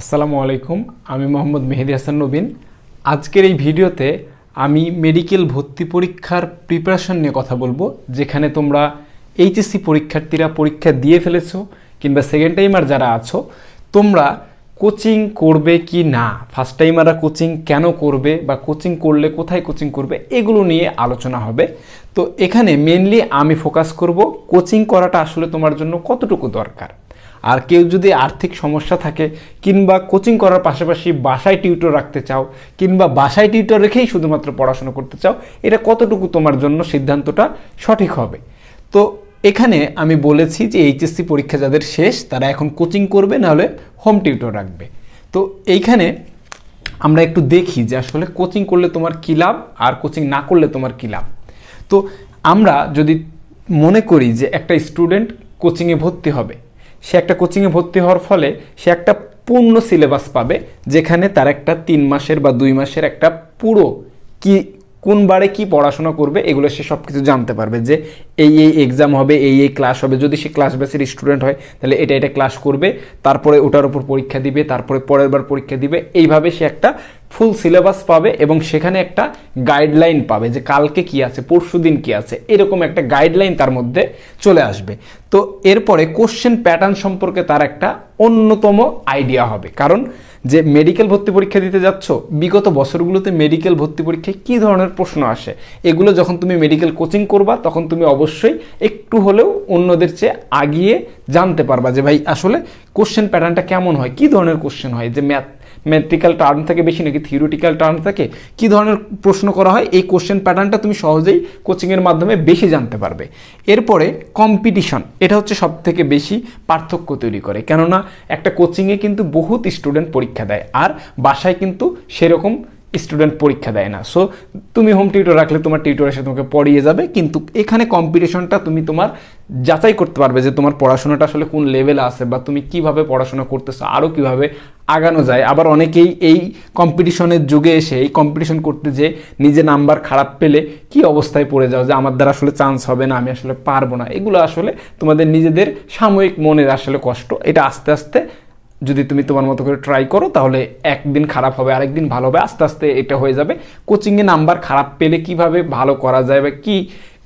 আসসালামু আলাইকুম আমি মোহাম্মদ মেহেদি হাসান নবীন আজকের এই ভিডিওতে আমি মেডিকেল ভর্তি পরীক্ষার প্রিপারেশন নিয়ে কথা বলবো যেখানে তোমরা এইচএসসি পরীক্ষার্থীরা পরীক্ষা দিয়ে ফেলেছো কিংবা সেকেন্ড টাইমার যারা আছো তোমরা কোচিং করবে কি না ফার্স্ট টাইমাররা কোচিং কেন করবে বা কোচিং করলে কোথায় কোচিং করবে এগুলো নিয়ে আলোচনা হবে তো এখানে মেনলি আমি ফোকাস করব কোচিং করাটা আসলে তোমার জন্য কতটুকু দরকার আর কেউ যদি আর্থিক সমস্যা থাকে কিংবা কোচিং করার পাশাপাশি বাসায় টিউটর রাখতে চাও কিংবা বাসায় টিউটর রেখেই শুধুমাত্র পড়াশোনা করতে চাও এটা কতটুকু তোমার জন্য সিদ্ধান্তটা সঠিক হবে তো এখানে আমি বলেছি যে এইচএসসি পরীক্ষা যাদের শেষ তারা এখন কোচিং করবে নাহলে হোম টিউটর রাখবে তো এইখানে আমরা একটু দেখি যে আসলে কোচিং করলে তোমার কী লাভ আর কোচিং না করলে তোমার কী লাভ তো আমরা যদি মনে করি যে একটা স্টুডেন্ট কোচিংয়ে ভর্তি হবে সে একটা কোচিংয়ে ভর্তি হওয়ার ফলে সে একটা পূর্ণ সিলেবাস পাবে যেখানে তার একটা তিন মাসের বা দুই মাসের একটা পুরো কি কোন বারে কী পড়াশোনা করবে এগুলো সে সব কিছু জানতে পারবে যে এই এই এক্সাম হবে এই এই ক্লাস হবে যদি সে ক্লাস বেসের স্টুডেন্ট হয় তাহলে এটা এটা ক্লাস করবে তারপরে ওটার উপর পরীক্ষা দিবে তারপরে পরের বার পরীক্ষা দিবে এইভাবে সে একটা ফুল সিলেবাস পাবে এবং সেখানে একটা গাইডলাইন পাবে যে কালকে কি আছে পরশু দিন কী আছে এরকম একটা গাইডলাইন তার মধ্যে চলে আসবে তো এরপরে কোশ্চেন প্যাটার্ন সম্পর্কে তার একটা অন্যতম আইডিয়া হবে কারণ যে মেডিকেল ভর্তি পরীক্ষা দিতে যাচ্ছ বিগত বছরগুলোতে মেডিকেল ভর্তি পরীক্ষায় কী ধরনের প্রশ্ন আসে এগুলো যখন তুমি মেডিকেল কোচিং করবা তখন তুমি অবশ্যই একটু হলেও অন্যদের চেয়ে আগিয়ে জানতে পারবা যে ভাই আসলে কোশ্চেন প্যাটার্নটা কেমন হয় কী ধরনের কোশ্চেন হয় যে ম্যাথ ম্যাট্রিক্যাল টার্ম থাকে বেশি নাকি থিওরিটিক্যাল টার্ম থাকে কী ধরনের প্রশ্ন করা হয় এই কোশ্চেন প্যাটার্নটা তুমি সহজেই কোচিংয়ের মাধ্যমে বেশি জানতে পারবে এরপরে কম্পিটিশন এটা হচ্ছে সব থেকে বেশি পার্থক্য তৈরি করে কেননা একটা কোচিংয়ে কিন্তু বহুত স্টুডেন্ট পরীক্ষা দেয় আর বাসায় কিন্তু সেরকম স্টুডেন্ট পরীক্ষা দেয় না সো তুমি হোম টিউটর রাখলে তোমার টিউটর এসে তোমাকে পড়িয়ে যাবে কিন্তু এখানে কম্পিটিশনটা তুমি তোমার যাচাই করতে পারবে যে তোমার পড়াশোনাটা আসলে কোন লেভেলে আছে বা তুমি কিভাবে পড়াশোনা করতেছো আরও কিভাবে আগানো যায় আবার অনেকেই এই কম্পিটিশনের যুগে এসে এই কম্পিটিশন করতে যে নিজে নাম্বার খারাপ পেলে কি অবস্থায় পড়ে যাও যে আমার দ্বারা আসলে চান্স হবে না আমি আসলে পারবো না এগুলো আসলে তোমাদের নিজেদের সাময়িক মনের আসলে কষ্ট এটা আস্তে আস্তে যদি তুমি তোমার মতো করে ট্রাই করো তাহলে একদিন খারাপ হবে আরেকদিন ভালো হবে আস্তে আস্তে এটা হয়ে যাবে কোচিংয়ে নাম্বার খারাপ পেলে কিভাবে ভালো করা যায় বা কী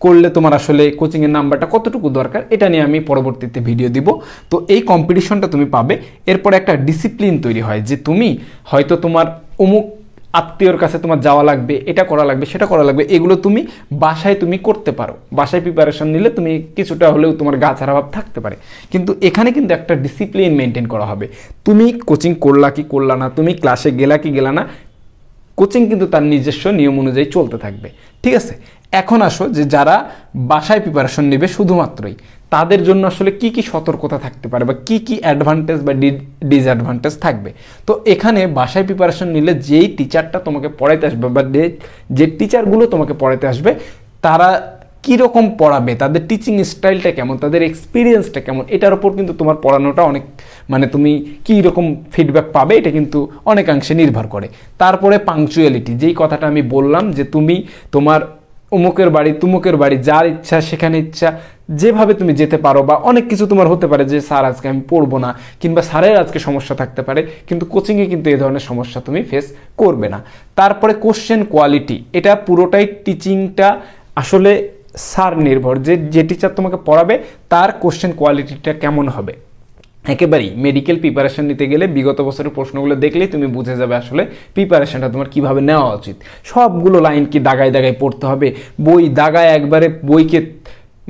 করলে তোমার আসলে কোচিংয়ের নাম্বারটা কতটুকু দরকার এটা নিয়ে আমি পরবর্তীতে ভিডিও দিব তো এই কম্পিটিশনটা তুমি পাবে এরপরে একটা ডিসিপ্লিন তৈরি হয় যে তুমি হয়তো তোমার অমুক আত্মীয়র কাছে তোমার যাওয়া লাগবে এটা করা লাগবে সেটা করা লাগবে এগুলো তুমি বাসায় তুমি করতে পারো বাসায় প্রিপারেশন নিলে তুমি কিছুটা হলেও তোমার গা ছাড়া ভাব থাকতে পারে কিন্তু এখানে কিন্তু একটা ডিসিপ্লিন মেনটেন করা হবে তুমি কোচিং করলা কি করলা না তুমি ক্লাসে গেলা কি গেলা না কোচিং কিন্তু তার নিজস্ব নিয়ম অনুযায়ী চলতে থাকবে ঠিক আছে এখন আসো যে যারা বাসায় প্রিপারেশন নেবে শুধুমাত্রই তাদের জন্য আসলে কি কি সতর্কতা থাকতে পারে বা কি কি অ্যাডভান্টেজ বা ডিসঅ্যাডভান্টেজ থাকবে তো এখানে বাসায় প্রিপারেশন নিলে যেই টিচারটা তোমাকে পড়াইতে আসবে বা যে টিচারগুলো তোমাকে পড়াইতে আসবে তারা কীরকম পড়াবে তাদের টিচিং স্টাইলটা কেমন তাদের এক্সপিরিয়েন্সটা কেমন এটার উপর কিন্তু তোমার পড়ানোটা অনেক মানে তুমি কী রকম ফিডব্যাক পাবে এটা কিন্তু অনেকাংশে নির্ভর করে তারপরে পাংচুয়ালিটি যেই কথাটা আমি বললাম যে তুমি তোমার অমুকের বাড়ি তুমুকের বাড়ি যার ইচ্ছা সেখানে ইচ্ছা যেভাবে তুমি যেতে পারো বা অনেক কিছু তোমার হতে পারে যে স্যার আজকে আমি পড়বো না কিংবা স্যারের আজকে সমস্যা থাকতে পারে কিন্তু কোচিংয়ে কিন্তু এই ধরনের সমস্যা তুমি ফেস করবে না তারপরে কোশ্চেন কোয়ালিটি এটা পুরোটাই টিচিংটা আসলে স্যার নির্ভর যে যে টিচার তোমাকে পড়াবে তার কোশ্চেন কোয়ালিটিটা কেমন হবে একেবারেই মেডিকেল প্রিপারেশান নিতে গেলে বিগত বছরের প্রশ্নগুলো দেখলেই তুমি বুঝে যাবে আসলে প্রিপারেশানটা তোমার কিভাবে নেওয়া উচিত সবগুলো লাইন কি দাগায় দাগায় পড়তে হবে বই দাগায় একবারে বইকে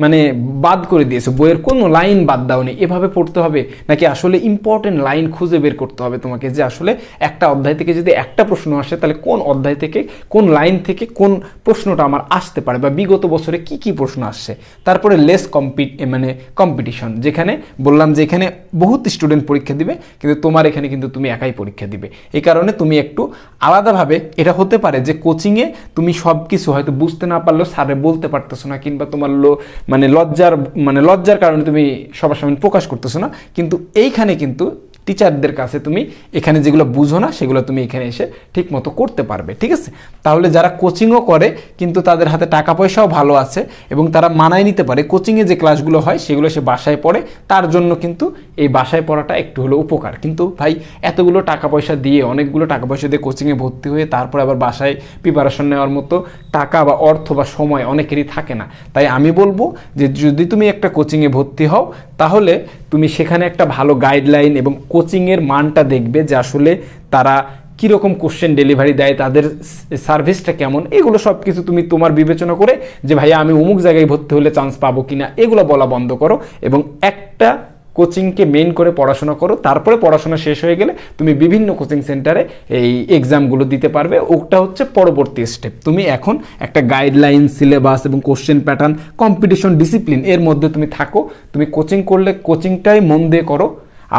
মানে বাদ করে দিয়েছো বইয়ের কোনো লাইন বাদ দাওনি এভাবে পড়তে হবে নাকি আসলে ইম্পর্টেন্ট লাইন খুঁজে বের করতে হবে তোমাকে যে আসলে একটা অধ্যায় থেকে যদি একটা প্রশ্ন আসে তাহলে কোন অধ্যায় থেকে কোন লাইন থেকে কোন প্রশ্নটা আমার আসতে পারে বা বিগত বছরে কি কি প্রশ্ন আসছে তারপরে লেস কম্পিট মানে কম্পিটিশন যেখানে বললাম যে এখানে বহুত স্টুডেন্ট পরীক্ষা দিবে কিন্তু তোমার এখানে কিন্তু তুমি একাই পরীক্ষা দিবে এই কারণে তুমি একটু আলাদাভাবে এটা হতে পারে যে কোচিংয়ে তুমি সব কিছু হয়তো বুঝতে না পারলেও স্যারে বলতে পারতেছো না কিংবা তোমার লো মানে লজ্জার মানে লজ্জার কারণে তুমি সবার সামনে প্রকাশ করতেছো না কিন্তু এইখানে কিন্তু টিচারদের কাছে তুমি এখানে যেগুলো বুঝো না সেগুলো তুমি এখানে এসে ঠিক মতো করতে পারবে ঠিক আছে তাহলে যারা কোচিংও করে কিন্তু তাদের হাতে টাকা পয়সাও ভালো আছে এবং তারা মানায় নিতে পারে কোচিংয়ে যে ক্লাসগুলো হয় সেগুলো সে বাসায় পড়ে তার জন্য কিন্তু এই বাসায় পড়াটা একটু হলো উপকার কিন্তু ভাই এতগুলো টাকা পয়সা দিয়ে অনেকগুলো টাকা পয়সা দিয়ে কোচিংয়ে ভর্তি হয়ে তারপর আবার বাসায় প্রিপারেশন নেওয়ার মতো টাকা বা অর্থ বা সময় অনেকেরই থাকে না তাই আমি বলবো যে যদি তুমি একটা কোচিংয়ে ভর্তি হও তাহলে তুমি সেখানে একটা ভালো গাইডলাইন এবং কোচিংয়ের মানটা দেখবে যে আসলে তারা কীরকম কোশ্চেন ডেলিভারি দেয় তাদের সার্ভিসটা কেমন এগুলো সব কিছু তুমি তোমার বিবেচনা করে যে ভাইয়া আমি অমুক জায়গায় ভর্তি হলে চান্স পাবো কি না এগুলো বলা বন্ধ করো এবং একটা কোচিংকে মেন করে পড়াশোনা করো তারপরে পড়াশোনা শেষ হয়ে গেলে তুমি বিভিন্ন কোচিং সেন্টারে এই এক্সামগুলো দিতে পারবে ওটা হচ্ছে পরবর্তী স্টেপ তুমি এখন একটা গাইডলাইন সিলেবাস এবং কোশ্চেন প্যাটার্ন কম্পিটিশন ডিসিপ্লিন এর মধ্যে তুমি থাকো তুমি কোচিং করলে কোচিংটাই মন দিয়ে করো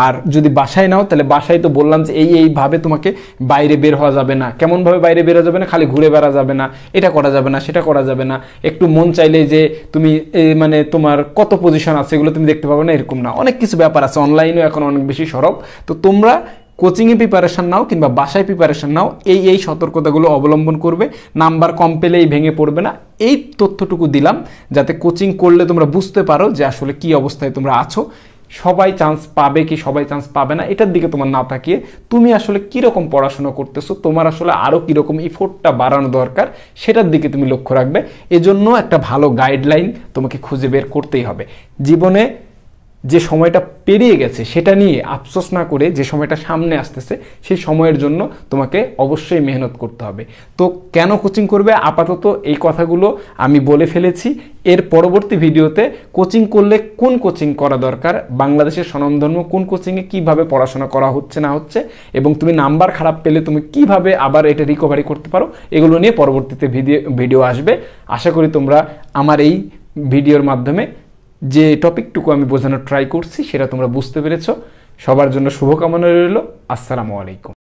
আর যদি বাসায় নাও তাহলে বাসায় তো বললাম যে এই এইভাবে তোমাকে বাইরে বের হওয়া যাবে না কেমনভাবে বাইরে বেরো যাবে না খালি ঘুরে বেড়া যাবে না এটা করা যাবে না সেটা করা যাবে না একটু মন চাইলে যে তুমি মানে তোমার কত পজিশন আছে এগুলো তুমি দেখতে পাবে না এরকম না অনেক কিছু ব্যাপার আছে অনলাইনেও এখন অনেক বেশি সরব তো তোমরা কোচিংয়ে প্রিপারেশান নাও কিংবা বাসায় প্রিপারেশান নাও এই এই সতর্কতাগুলো অবলম্বন করবে নাম্বার কম পেলেই ভেঙে পড়বে না এই তথ্যটুকু দিলাম যাতে কোচিং করলে তোমরা বুঝতে পারো যে আসলে কি অবস্থায় তোমরা আছো সবাই চান্স পাবে কি সবাই চান্স পাবে না এটার দিকে তোমার না থাকিয়ে তুমি আসলে কীরকম পড়াশোনা করতেছো তোমার আসলে আরও কীরকম ইফোর্টটা বাড়ানো দরকার সেটার দিকে তুমি লক্ষ্য রাখবে এজন্য একটা ভালো গাইডলাইন তোমাকে খুঁজে বের করতেই হবে জীবনে যে সময়টা পেরিয়ে গেছে সেটা নিয়ে আফসোস না করে যে সময়টা সামনে আসতেছে সেই সময়ের জন্য তোমাকে অবশ্যই মেহনত করতে হবে তো কেন কোচিং করবে আপাতত এই কথাগুলো আমি বলে ফেলেছি এর পরবর্তী ভিডিওতে কোচিং করলে কোন কোচিং করা দরকার বাংলাদেশের স্বনামধন্য কোন কোচিংয়ে কিভাবে পড়াশোনা করা হচ্ছে না হচ্ছে এবং তুমি নাম্বার খারাপ পেলে তুমি কিভাবে আবার এটা রিকভারি করতে পারো এগুলো নিয়ে পরবর্তীতে ভিডিও ভিডিও আসবে আশা করি তোমরা আমার এই ভিডিওর মাধ্যমে যে টপিকটুকু আমি বোঝানোর ট্রাই করছি সেটা তোমরা বুঝতে পেরেছ সবার জন্য শুভকামনা রইল আসসালামু আলাইকুম